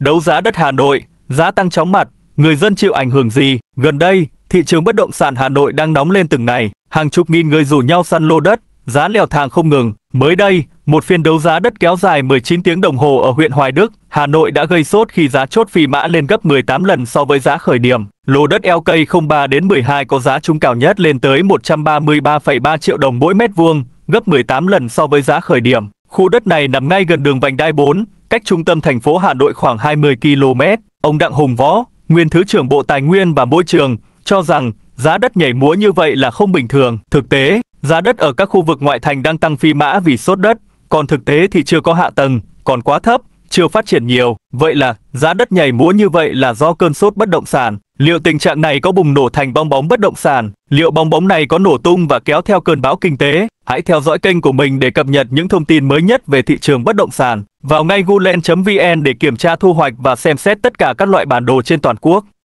Đấu giá đất Hà Nội, giá tăng chóng mặt, người dân chịu ảnh hưởng gì? Gần đây, thị trường bất động sản Hà Nội đang nóng lên từng ngày, hàng chục nghìn người rủ nhau săn lô đất, giá leo thang không ngừng. Mới đây, một phiên đấu giá đất kéo dài 19 tiếng đồng hồ ở huyện Hoài Đức, Hà Nội đã gây sốt khi giá chốt phi mã lên gấp 18 lần so với giá khởi điểm. Lô đất Eo Cây 03 đến 12 có giá trung cao nhất lên tới 133,3 triệu đồng mỗi mét vuông, gấp 18 lần so với giá khởi điểm. Khu đất này nằm ngay gần đường vành đai 4, cách trung tâm thành phố Hà Nội khoảng 20 km, ông Đặng Hùng Võ, nguyên Thứ trưởng Bộ Tài nguyên và Môi trường, cho rằng giá đất nhảy múa như vậy là không bình thường. Thực tế, giá đất ở các khu vực ngoại thành đang tăng phi mã vì sốt đất, còn thực tế thì chưa có hạ tầng, còn quá thấp, chưa phát triển nhiều. Vậy là giá đất nhảy múa như vậy là do cơn sốt bất động sản. Liệu tình trạng này có bùng nổ thành bong bóng bất động sản? Liệu bong bóng này có nổ tung và kéo theo cơn bão kinh tế? Hãy theo dõi kênh của mình để cập nhật những thông tin mới nhất về thị trường bất động sản. Vào ngay gulen.vn để kiểm tra thu hoạch và xem xét tất cả các loại bản đồ trên toàn quốc.